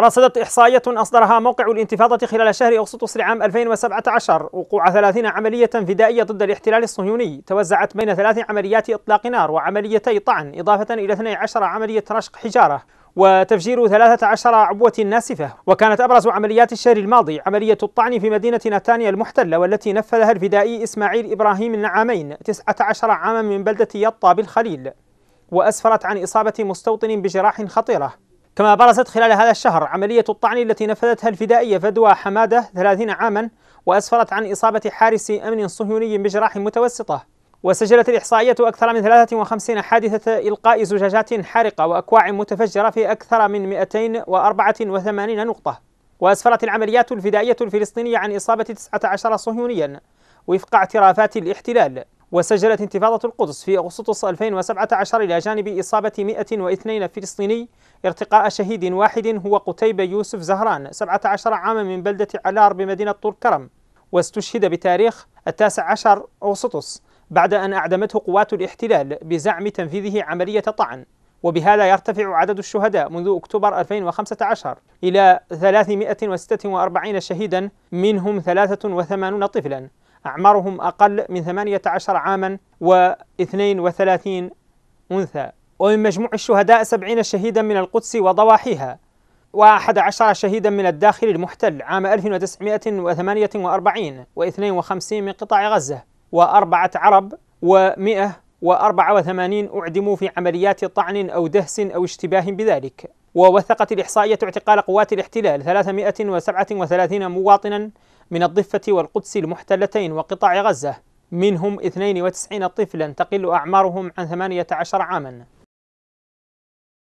رصدت إحصائية أصدرها موقع الانتفاضة خلال شهر أغسطس لعام 2017 وقوع 30 عملية فدائية ضد الاحتلال الصهيوني توزعت بين ثلاث عمليات إطلاق نار وعمليتي طعن إضافة إلى 12 عملية رشق حجارة وتفجير 13 عبوة ناسفة وكانت أبرز عمليات الشهر الماضي عملية الطعن في مدينة نتانيا المحتلة والتي نفذها الفدائي إسماعيل إبراهيم النعامين 19 عاما من بلدة يطا بالخليل وأسفرت عن إصابة مستوطن بجراح خطيرة كما برزت خلال هذا الشهر عملية الطعن التي نفذتها الفدائية فدوى حمادة 30 عاما وأسفرت عن إصابة حارس أمن صهيوني بجراح متوسطة وسجلت الإحصائية أكثر من 53 حادثة إلقاء زجاجات حارقة وأكواع متفجرة في أكثر من 284 نقطة وأسفرت العمليات الفدائية الفلسطينية عن إصابة 19 صهيونيا وفق اعترافات الاحتلال وسجلت انتفاضة القدس في أغسطس 2017 إلى جانب إصابة 102 فلسطيني ارتقاء شهيد واحد هو قتيبة يوسف زهران 17 عاما من بلدة علار بمدينة طول كرم واستشهد بتاريخ التاسع عشر أغسطس بعد أن أعدمته قوات الاحتلال بزعم تنفيذه عملية طعن وبهذا يرتفع عدد الشهداء منذ أكتوبر 2015 إلى 346 شهيدا منهم 83 طفلا أعمارهم أقل من 18 عاما و32 أنثى ومن مجموع الشهداء 70 شهيدا من القدس وضواحيها و11 شهيدا من الداخل المحتل عام 1948 و52 من قطاع غزة وأربعة عرب و100 و84 أعدموا في عمليات طعن أو دهس أو اشتباه بذلك ووثقت الإحصائية اعتقال قوات الاحتلال 337 مواطنا من الضفة والقدس المحتلتين وقطاع غزة منهم 92 طفلا تقل أعمارهم عن 18 عاما